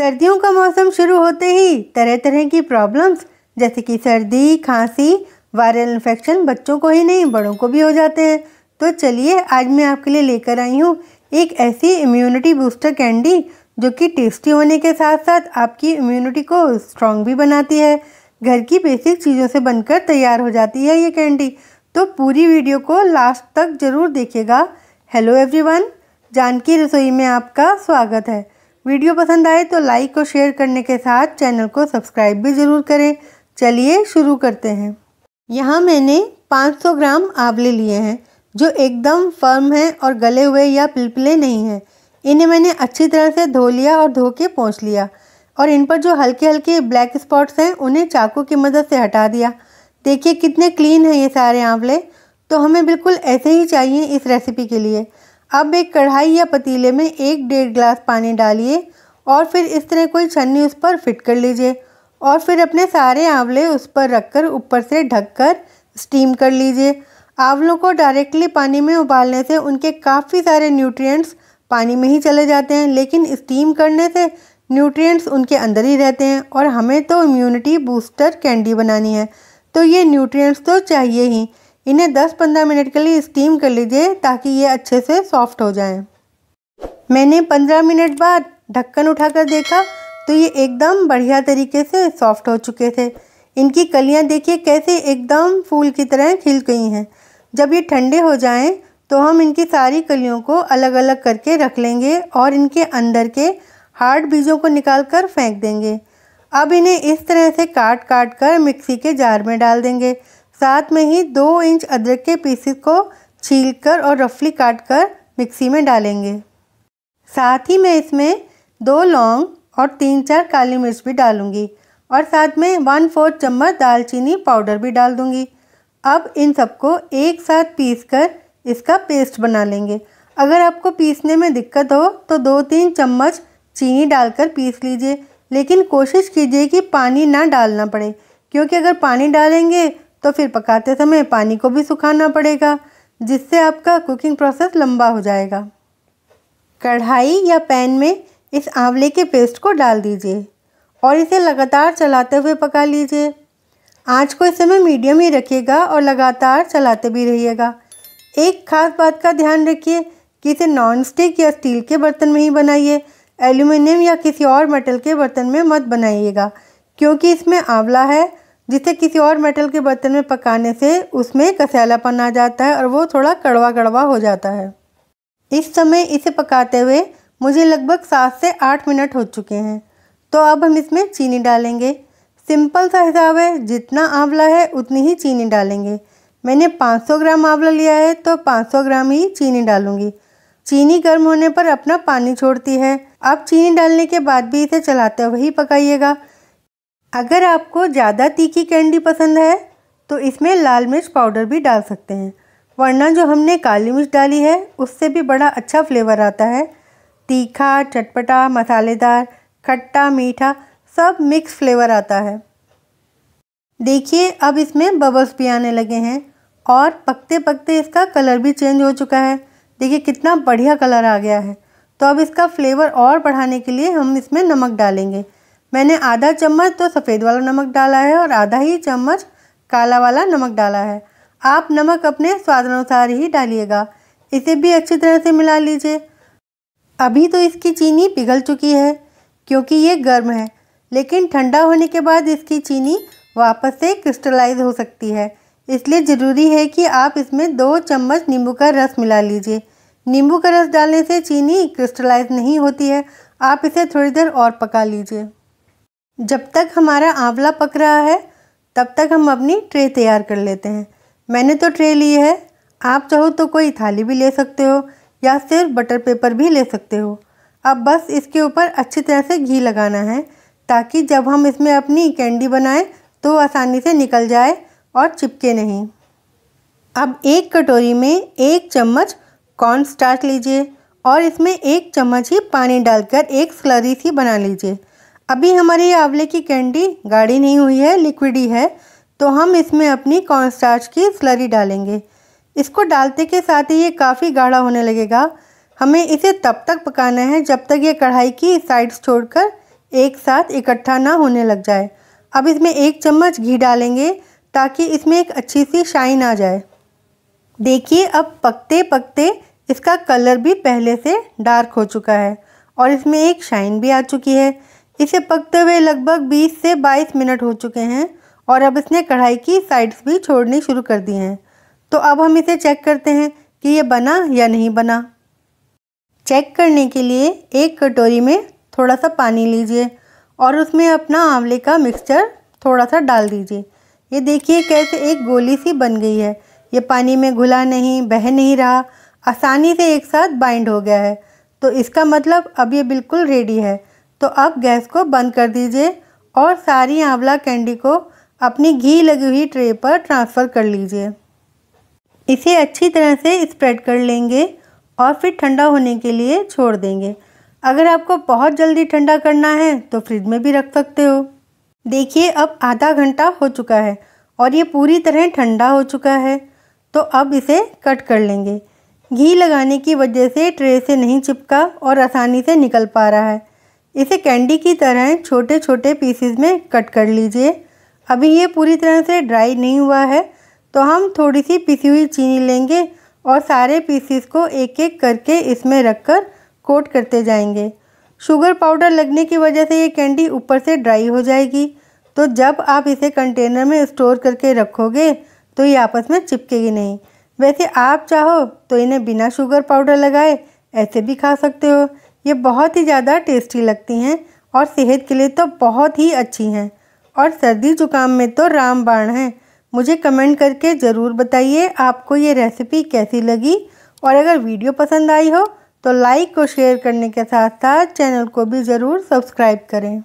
सर्दियों का मौसम शुरू होते ही तरह तरह की प्रॉब्लम्स जैसे कि सर्दी खांसी वायरल इन्फेक्शन बच्चों को ही नहीं बड़ों को भी हो जाते हैं तो चलिए आज मैं आपके लिए लेकर आई हूँ एक ऐसी इम्यूनिटी बूस्टर कैंडी जो कि टेस्टी होने के साथ साथ आपकी इम्यूनिटी को स्ट्रॉन्ग भी बनाती है घर की बेसिक चीज़ों से बनकर तैयार हो जाती है ये कैंडी तो पूरी वीडियो को लास्ट तक ज़रूर देखिएगा हेलो एवरीवन जानकी रसोई में आपका स्वागत है वीडियो पसंद आए तो लाइक और शेयर करने के साथ चैनल को सब्सक्राइब भी ज़रूर करें चलिए शुरू करते हैं यहाँ मैंने 500 ग्राम आंवले लिए हैं जो एकदम फर्म हैं और गले हुए या पिलपिले नहीं हैं इन्हें मैंने अच्छी तरह से धो लिया और धो के पहुँच लिया और इन पर जो हल्के हल्के ब्लैक स्पॉट्स हैं उन्हें चाकू की मदद से हटा दिया देखिए कितने क्लीन हैं ये सारे आंवले तो हमें बिल्कुल ऐसे ही चाहिए इस रेसिपी के लिए अब एक कढ़ाई या पतीले में एक डेढ़ ग्लास पानी डालिए और फिर इस तरह कोई छन्नी उस पर फिट कर लीजिए और फिर अपने सारे आंवले उस पर रखकर ऊपर से ढककर स्टीम कर लीजिए आंवलों को डायरेक्टली पानी में उबालने से उनके काफ़ी सारे न्यूट्रिएंट्स पानी में ही चले जाते हैं लेकिन स्टीम करने से न्यूट्रिएंट्स उनके अंदर ही रहते हैं और हमें तो इम्यूनिटी बूस्टर कैंडी बनानी है तो ये न्यूट्रिएंट्स तो चाहिए ही इन्हें 10-15 मिनट के लिए स्टीम कर लीजिए ताकि ये अच्छे से सॉफ्ट हो जाएं। मैंने 15 मिनट बाद ढक्कन उठाकर देखा तो ये एकदम बढ़िया तरीके से सॉफ्ट हो चुके थे इनकी कलियां देखिए कैसे एकदम फूल की तरह खिल गई हैं जब ये ठंडे हो जाएं तो हम इनकी सारी कलियों को अलग अलग करके रख लेंगे और इनके अंदर के हार्ड बीजों को निकाल कर फेंक देंगे अब इन्हें इस तरह से काट काट कर मिक्सी के जार में डाल देंगे साथ में ही दो इंच अदरक के पीसेस को छील कर और रफली काट कर मिक्सी में डालेंगे साथ ही मैं इसमें दो लौंग और तीन चार काली मिर्च भी डालूंगी और साथ में वन फोर्थ चम्मच दालचीनी पाउडर भी डाल दूंगी अब इन सबको एक साथ पीस कर इसका पेस्ट बना लेंगे अगर आपको पीसने में दिक्कत हो तो दो तीन चम्मच चीनी डालकर पीस लीजिए लेकिन कोशिश कीजिए कि पानी ना डालना पड़े क्योंकि अगर पानी डालेंगे तो फिर पकाते समय पानी को भी सुखाना पड़ेगा जिससे आपका कुकिंग प्रोसेस लंबा हो जाएगा कढ़ाई या पैन में इस आंवले के पेस्ट को डाल दीजिए और इसे लगातार चलाते हुए पका लीजिए आँच को इस समय मीडियम ही रखिएगा और लगातार चलाते भी रहिएगा एक खास बात का ध्यान रखिए कि इसे नॉन स्टिक या स्टील के बर्तन में ही बनाइए एल्यूमिनियम या किसी और मेटल के बर्तन में मत बनाइएगा क्योंकि इसमें आंवला है जिसे किसी और मेटल के बर्तन में पकाने से उसमें कसैलापन आ जाता है और वो थोड़ा कड़वा कड़वा हो जाता है इस समय इसे पकाते हुए मुझे लगभग सात से आठ मिनट हो चुके हैं तो अब हम इसमें चीनी डालेंगे सिंपल सा हिसाब है जितना आंवला है उतनी ही चीनी डालेंगे मैंने 500 ग्राम आंवला लिया है तो 500 ग्राम ही चीनी डालूंगी चीनी गर्म होने पर अपना पानी छोड़ती है अब चीनी डालने के बाद भी इसे चलाते हुए ही पकाइएगा अगर आपको ज़्यादा तीखी कैंडी पसंद है तो इसमें लाल मिर्च पाउडर भी डाल सकते हैं वरना जो हमने काली मिर्च डाली है उससे भी बड़ा अच्छा फ्लेवर आता है तीखा चटपटा मसालेदार खट्टा मीठा सब मिक्स फ्लेवर आता है देखिए अब इसमें बबल्स भी आने लगे हैं और पकते पकते इसका कलर भी चेंज हो चुका है देखिए कितना बढ़िया कलर आ गया है तो अब इसका फ्लेवर और बढ़ाने के लिए हम इसमें नमक डालेंगे मैंने आधा चम्मच तो सफ़ेद वाला नमक डाला है और आधा ही चम्मच काला वाला नमक डाला है आप नमक अपने स्वाद अनुसार ही डालिएगा इसे भी अच्छी तरह से मिला लीजिए अभी तो इसकी चीनी पिघल चुकी है क्योंकि ये गर्म है लेकिन ठंडा होने के बाद इसकी चीनी वापस से क्रिस्टलाइज हो सकती है इसलिए ज़रूरी है कि आप इसमें दो चम्मच नींबू का रस मिला लीजिए नींबू का रस डालने से चीनी क्रिस्टलाइज नहीं होती है आप इसे थोड़ी देर और पका लीजिए जब तक हमारा आंवला पक रहा है तब तक हम अपनी ट्रे तैयार कर लेते हैं मैंने तो ट्रे ली है आप चाहो तो कोई थाली भी ले सकते हो या सिर्फ बटर पेपर भी ले सकते हो अब बस इसके ऊपर अच्छी तरह से घी लगाना है ताकि जब हम इसमें अपनी कैंडी बनाएं तो आसानी से निकल जाए और चिपके नहीं अब एक कटोरी में एक चम्मच कॉर्न स्टार्च लीजिए और इसमें एक चम्मच ही पानी डालकर एक स्लरी सी बना लीजिए अभी हमारी ये आंवले की कैंडी गाढ़ी नहीं हुई है लिक्विडी है तो हम इसमें अपनी कॉर्नस्टार्च की स्लरी डालेंगे इसको डालते के साथ ही ये काफ़ी गाढ़ा होने लगेगा हमें इसे तब तक पकाना है जब तक ये कढ़ाई की साइड्स छोड़कर एक साथ इकट्ठा ना होने लग जाए अब इसमें एक चम्मच घी डालेंगे ताकि इसमें एक अच्छी सी शाइन आ जाए देखिए अब पकते पकते इसका कलर भी पहले से डार्क हो चुका है और इसमें एक शाइन भी आ चुकी है इसे पकते हुए लगभग 20 से 22 मिनट हो चुके हैं और अब इसने कढ़ाई की साइड्स भी छोड़नी शुरू कर दी हैं तो अब हम इसे चेक करते हैं कि ये बना या नहीं बना चेक करने के लिए एक कटोरी में थोड़ा सा पानी लीजिए और उसमें अपना आंवले का मिक्सचर थोड़ा सा डाल दीजिए ये देखिए कैसे एक गोली सी बन गई है ये पानी में घुला नहीं बह नहीं रहा आसानी से एक साथ बाइंड हो गया है तो इसका मतलब अब ये बिल्कुल रेडी है तो अब गैस को बंद कर दीजिए और सारी आंवला कैंडी को अपनी घी लगी हुई ट्रे पर ट्रांसफ़र कर लीजिए इसे अच्छी तरह से स्प्रेड कर लेंगे और फिर ठंडा होने के लिए छोड़ देंगे अगर आपको बहुत जल्दी ठंडा करना है तो फ्रिज में भी रख सकते हो देखिए अब आधा घंटा हो चुका है और ये पूरी तरह ठंडा हो चुका है तो अब इसे कट कर लेंगे घी लगाने की वजह से ट्रे से नहीं चिपका और आसानी से निकल पा रहा है इसे कैंडी की तरह छोटे छोटे पीसेज में कट कर लीजिए अभी ये पूरी तरह से ड्राई नहीं हुआ है तो हम थोड़ी सी पिसी हुई चीनी लेंगे और सारे पीसीस को एक एक करके इसमें रख कर कोट करते जाएंगे शुगर पाउडर लगने की वजह से ये कैंडी ऊपर से ड्राई हो जाएगी तो जब आप इसे कंटेनर में स्टोर करके रखोगे तो ये आपस में चिपकेगी नहीं वैसे आप चाहो तो इन्हें बिना शुगर पाउडर लगाए ऐसे भी खा सकते हो ये बहुत ही ज़्यादा टेस्टी लगती हैं और सेहत के लिए तो बहुत ही अच्छी हैं और सर्दी जुकाम में तो रामबाण हैं मुझे कमेंट करके ज़रूर बताइए आपको ये रेसिपी कैसी लगी और अगर वीडियो पसंद आई हो तो लाइक और शेयर करने के साथ साथ चैनल को भी ज़रूर सब्सक्राइब करें